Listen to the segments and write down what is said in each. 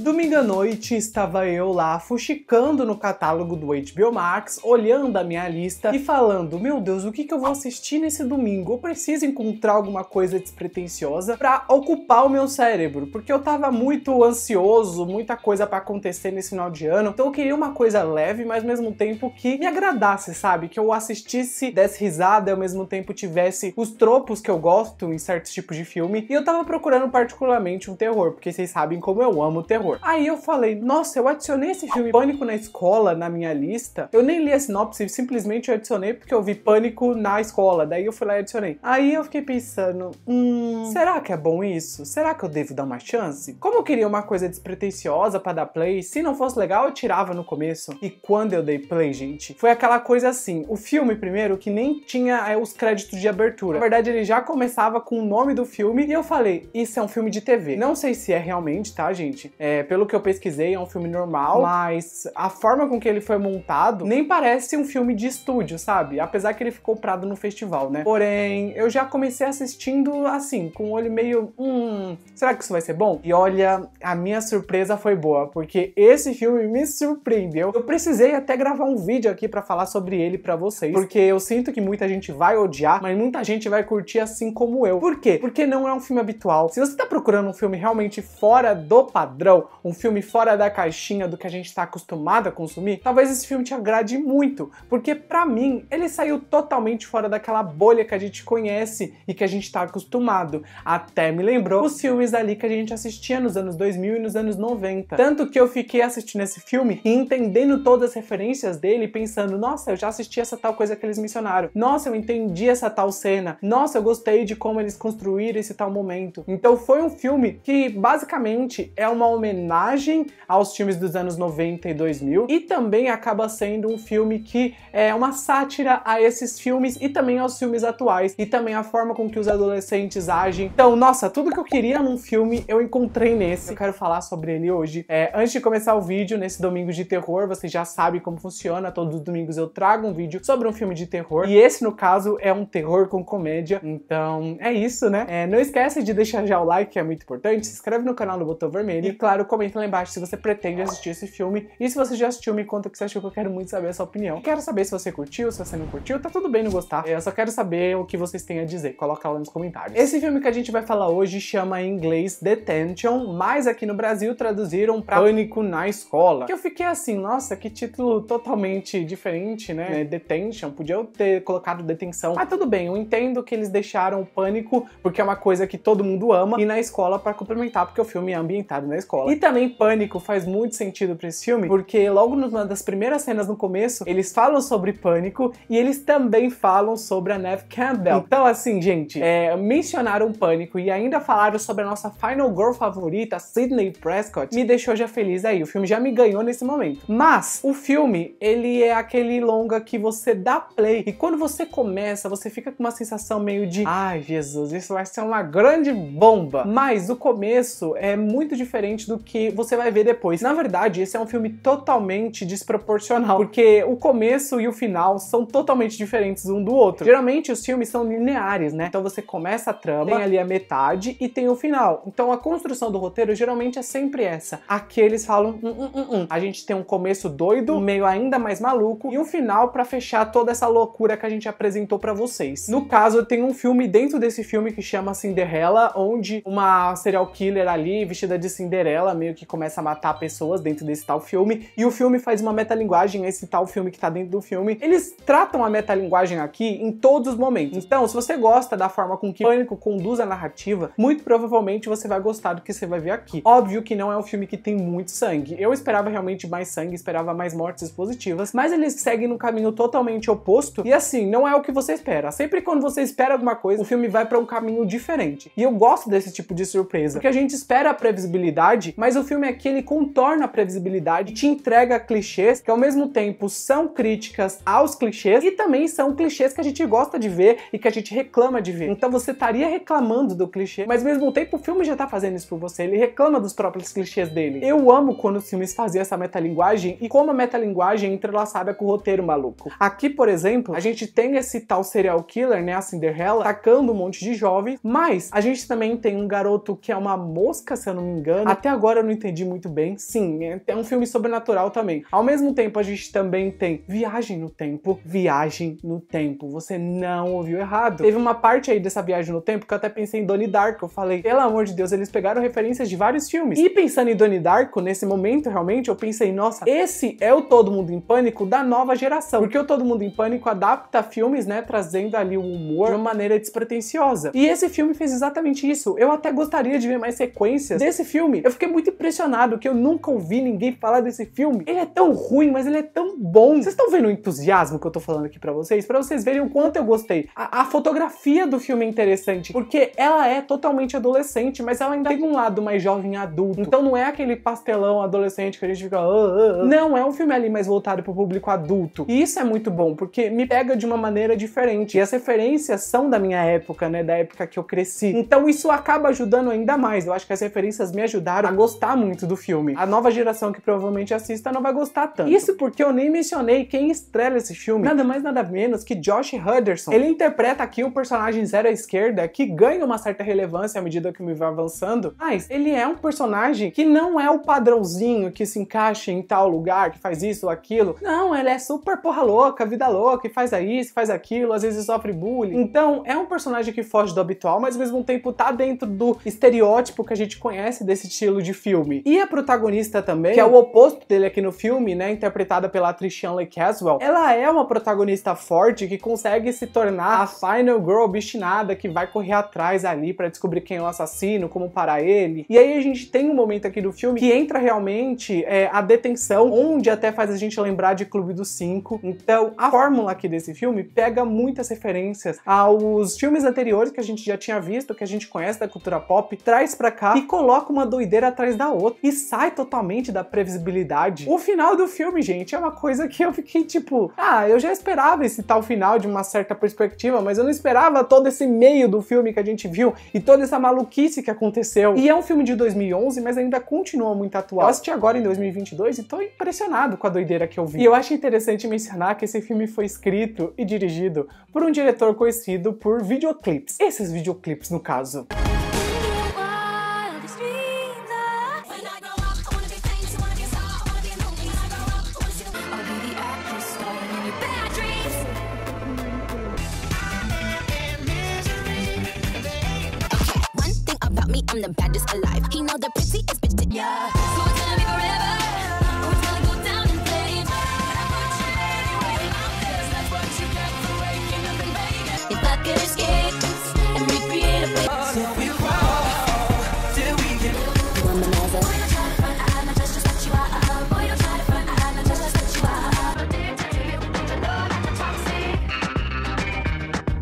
Domingo à noite estava eu lá fuxicando no catálogo do HBO Max, olhando a minha lista e falando: Meu Deus, o que, que eu vou assistir nesse domingo? Eu preciso encontrar alguma coisa despretensiosa para ocupar o meu cérebro, porque eu tava muito ansioso, muita coisa para acontecer nesse final de ano, então eu queria uma coisa leve, mas ao mesmo tempo que me agradasse, sabe? Que eu assistisse, desse risada e ao mesmo tempo tivesse os tropos que eu gosto em certos tipos de filme. E eu tava procurando particularmente um terror, porque vocês sabem como eu amo terror terror. Aí eu falei, nossa, eu adicionei esse filme Pânico na escola na minha lista. Eu nem li a sinopse, simplesmente eu adicionei porque eu vi Pânico na escola. Daí eu fui lá e adicionei. Aí eu fiquei pensando, hum, será que é bom isso? Será que eu devo dar uma chance? Como eu queria uma coisa despretensiosa para dar play, se não fosse legal eu tirava no começo. E quando eu dei play, gente, foi aquela coisa assim. O filme primeiro que nem tinha é, os créditos de abertura. Na verdade, ele já começava com o nome do filme e eu falei, isso é um filme de TV. Não sei se é realmente, tá, gente? É, pelo que eu pesquisei, é um filme normal, mas a forma com que ele foi montado nem parece um filme de estúdio, sabe? Apesar que ele ficou prado no festival, né? Porém, eu já comecei assistindo assim, com o um olho meio. Hum, será que isso vai ser bom? E olha, a minha surpresa foi boa, porque esse filme me surpreendeu. Eu precisei até gravar um vídeo aqui para falar sobre ele para vocês, porque eu sinto que muita gente vai odiar, mas muita gente vai curtir assim como eu. Por quê? Porque não é um filme habitual. Se você tá procurando um filme realmente fora do padrão, um filme fora da caixinha do que a gente está acostumado a consumir, talvez esse filme te agrade muito, porque para mim ele saiu totalmente fora daquela bolha que a gente conhece e que a gente está acostumado. Até me lembrou os filmes ali que a gente assistia nos anos 2000 e nos anos 90. Tanto que eu fiquei assistindo esse filme e entendendo todas as referências dele, pensando: nossa, eu já assisti essa tal coisa que eles mencionaram, nossa, eu entendi essa tal cena, nossa, eu gostei de como eles construíram esse tal momento. Então foi um filme que basicamente é uma homenagem homenagem aos filmes dos anos 90 e 2000 e também acaba sendo um filme que é uma sátira a esses filmes e também aos filmes atuais e também a forma com que os adolescentes agem. Então, nossa, tudo que eu queria num filme eu encontrei nesse. Eu quero falar sobre ele hoje. É, antes de começar o vídeo, nesse domingo de terror, vocês já sabem como funciona. Todos os domingos eu trago um vídeo sobre um filme de terror e esse, no caso, é um terror com comédia. Então, é isso, né? É, não esquece de deixar já o like, que é muito importante. Se inscreve no canal no Botão Vermelho e, claro, comenta lá embaixo se você pretende assistir esse filme. E se você já assistiu, me conta o que você achou, que eu quero muito saber a sua opinião. Quero saber se você curtiu, se você não curtiu, tá tudo bem não gostar. Eu só quero saber o que vocês têm a dizer. Coloca lá nos comentários. Esse filme que a gente vai falar hoje chama em inglês Detention, mas aqui no Brasil traduziram pra Pânico na Escola. Que eu fiquei assim, nossa, que título totalmente diferente, né? É, Detention, podia eu ter colocado detenção. Mas tudo bem, eu entendo que eles deixaram o pânico porque é uma coisa que todo mundo ama e na escola para complementar, porque o filme é ambientado na escola. E também pânico faz muito sentido para esse filme, porque logo numa das primeiras cenas no começo, eles falam sobre pânico e eles também falam sobre a Neve Campbell. Então, assim, gente, é, mencionaram pânico e ainda falaram sobre a nossa final girl favorita, Sidney Prescott, me deixou já feliz aí. O filme já me ganhou nesse momento. Mas o filme, ele é aquele longa que você dá play e quando você começa, você fica com uma sensação meio de ai, Jesus, isso vai ser uma grande bomba. Mas o começo é muito diferente do que você vai ver depois. Na verdade, esse é um filme totalmente desproporcional, porque o começo e o final são totalmente diferentes um do outro. Geralmente os filmes são lineares, né? Então você começa a trama, tem ali a metade e tem o final. Então a construção do roteiro geralmente é sempre essa. Aqui eles falam, um, um, um, hum. a gente tem um começo doido, um meio ainda mais maluco e um final para fechar toda essa loucura que a gente apresentou para vocês. No caso, tem um filme dentro desse filme que chama Cinderela, onde uma serial killer ali vestida de Cinderela ela meio que começa a matar pessoas dentro desse tal filme, e o filme faz uma metalinguagem, esse tal filme que tá dentro do filme. Eles tratam a metalinguagem aqui em todos os momentos. Então, se você gosta da forma com que Pânico conduz a narrativa, muito provavelmente você vai gostar do que você vai ver aqui. Óbvio que não é um filme que tem muito sangue. Eu esperava realmente mais sangue, esperava mais mortes expositivas, mas eles seguem num caminho totalmente oposto, e assim, não é o que você espera. Sempre quando você espera alguma coisa, o filme vai para um caminho diferente. E eu gosto desse tipo de surpresa, porque a gente espera a previsibilidade mas o filme aqui ele contorna a previsibilidade, te entrega clichês que ao mesmo tempo são críticas aos clichês e também são clichês que a gente gosta de ver e que a gente reclama de ver. Então você estaria reclamando do clichê, mas ao mesmo tempo o filme já tá fazendo isso por você, ele reclama dos próprios clichês dele. Eu amo quando os filmes faziam essa metalinguagem e como a metalinguagem entrelaçada com o roteiro maluco. Aqui, por exemplo, a gente tem esse tal serial killer, né, a Cinderella, atacando um monte de jovem, mas a gente também tem um garoto que é uma mosca, se eu não me engano, até agora agora eu não entendi muito bem. Sim, é, é um filme sobrenatural também. Ao mesmo tempo, a gente também tem Viagem no Tempo, Viagem no Tempo. Você não ouviu errado. Teve uma parte aí dessa Viagem no Tempo que eu até pensei em Donnie Darko. Eu falei, pelo amor de Deus, eles pegaram referências de vários filmes. E pensando em Donnie Darko, nesse momento, realmente, eu pensei, nossa, esse é o Todo Mundo em Pânico da nova geração. Porque o Todo Mundo em Pânico adapta filmes, né, trazendo ali o humor de uma maneira despretensiosa. E esse filme fez exatamente isso. Eu até gostaria de ver mais sequências desse filme. Eu fiquei muito muito impressionado que eu nunca ouvi ninguém falar desse filme. Ele é tão ruim, mas ele é tão bom. Vocês estão vendo o entusiasmo que eu tô falando aqui para vocês? para vocês verem o quanto eu gostei. A, a, fotografia do filme é interessante, porque ela é totalmente adolescente, mas ela ainda tem um lado mais jovem adulto. Então não é aquele pastelão adolescente que a gente fica. Ah, ah, ah. Não, é um filme ali mais voltado pro público adulto. E isso é muito bom, porque me pega de uma maneira diferente. E as referências são da minha época, né? Da época que eu cresci. Então isso acaba ajudando ainda mais. Eu acho que as referências me ajudaram a gostar gostar muito do filme. A nova geração que provavelmente assista não vai gostar tanto. Isso porque eu nem mencionei quem estrela esse filme. Nada mais, nada menos que Josh Hutcherson. Ele interpreta aqui um personagem zero à esquerda que ganha uma certa relevância à medida que o vai avançando, mas ele é um personagem que não é o padrãozinho que se encaixa em tal lugar, que faz isso, aquilo. Não, ele é super porra louca, vida louca, e faz isso, faz aquilo, às vezes sofre bullying. Então, é um personagem que foge do habitual, mas ao mesmo tempo tá dentro do estereótipo que a gente conhece desse estilo de filme. E a protagonista também, que é o oposto dele aqui no filme, né, interpretada pela atriz Shanley Caswell, ela é uma protagonista forte que consegue se tornar a final girl obstinada que vai correr atrás ali para descobrir quem é o assassino, como parar ele. E aí a gente tem um momento aqui do filme que entra realmente é, a detenção, onde até faz a gente lembrar de Clube dos Cinco. Então a fórmula aqui desse filme pega muitas referências aos filmes anteriores que a gente já tinha visto, que a gente conhece da cultura pop, traz para cá e coloca uma doideira atrás da outra e sai totalmente da previsibilidade. O final do filme, gente, é uma coisa que eu fiquei tipo, ah, eu já esperava esse tal final de uma certa perspectiva, mas eu não esperava todo esse meio do filme que a gente viu e toda essa maluquice que aconteceu. E é um filme de 2011, mas ainda continua muito atual. Eu assisti agora em 2022 e tô impressionado com a doideira que eu vi. E eu acho interessante mencionar que esse filme foi escrito e dirigido por um diretor conhecido por videoclips. Esses videoclips, no caso.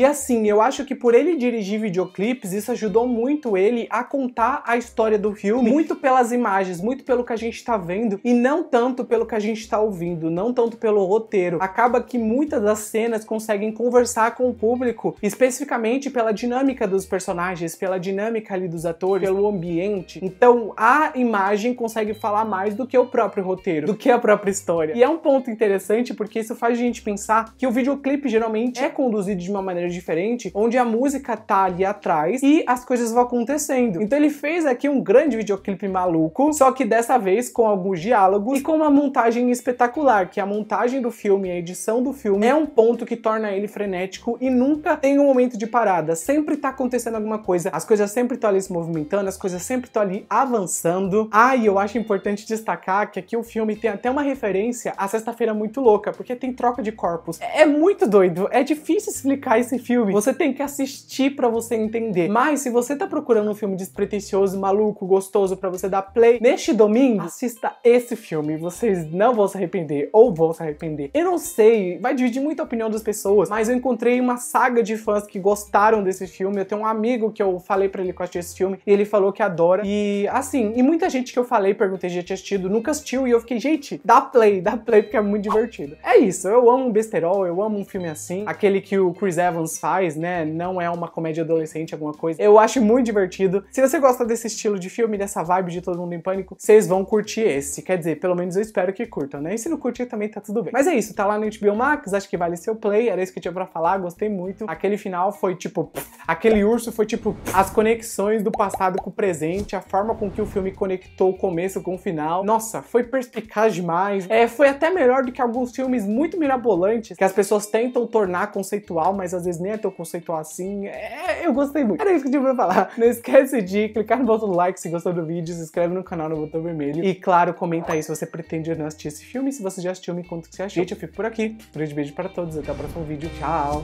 E assim, eu acho que por ele dirigir videoclipes, isso ajudou muito ele a contar a história do filme, muito pelas imagens, muito pelo que a gente tá vendo e não tanto pelo que a gente tá ouvindo, não tanto pelo roteiro. Acaba que muitas das cenas conseguem conversar com o público, especificamente pela dinâmica dos personagens, pela dinâmica ali dos atores, pelo ambiente. Então, a imagem consegue falar mais do que o próprio roteiro, do que a própria história. E é um ponto interessante porque isso faz a gente pensar que o videoclipe geralmente é conduzido de uma maneira diferente, onde a música tá ali atrás e as coisas vão acontecendo. Então ele fez aqui um grande videoclipe maluco, só que dessa vez com alguns diálogos e com uma montagem espetacular, que a montagem do filme, a edição do filme, é um ponto que torna ele frenético e nunca tem um momento de parada. Sempre tá acontecendo alguma coisa, as coisas sempre estão ali se movimentando, as coisas sempre estão ali avançando. Ah, e eu acho importante destacar que aqui o filme tem até uma referência à Sexta-feira Muito Louca, porque tem troca de corpos. É, é muito doido, é difícil explicar esse filme. Você tem que assistir para você entender. Mas se você tá procurando um filme despretensioso, maluco, gostoso para você dar play neste domingo, assista esse filme. Vocês não vão se arrepender ou vão se arrepender. Eu não sei, vai dividir muita opinião das pessoas, mas eu encontrei uma saga de fãs que gostaram desse filme. Eu tenho um amigo que eu falei para ele que eu assisti esse filme e ele falou que adora. E assim, e muita gente que eu falei, perguntei já tinha assistido, nunca assistiu e eu fiquei, gente, dá play, dá play porque é muito divertido. É isso, eu amo um besterol, eu amo um filme assim, aquele que o Chris Evans Evans faz, né? Não é uma comédia adolescente, alguma coisa. Eu acho muito divertido. Se você gosta desse estilo de filme, dessa vibe de todo mundo em pânico, vocês vão curtir esse. Quer dizer, pelo menos eu espero que curtam, né? E se não curtir também tá tudo bem. Mas é isso, tá lá no HBO Max, acho que vale seu play. Era isso que eu tinha pra falar, gostei muito. Aquele final foi tipo. aquele urso foi tipo. as conexões do passado com o presente, a forma com que o filme conectou o começo com o final. Nossa, foi perspicaz demais. É, foi até melhor do que alguns filmes muito mirabolantes que as pessoas tentam tornar conceitual, mas às vezes vezes nem é tão conceitual assim. É, eu gostei muito. Era isso que eu tinha pra falar. Não esquece de clicar no botão do like se gostou do vídeo, se inscreve no canal no botão vermelho e, claro, comenta aí se você pretende ou não assistir esse filme. Se você já assistiu, me conta o que você achou. Gente, eu fico por aqui. Um grande beijo para todos, até o próximo vídeo. Tchau!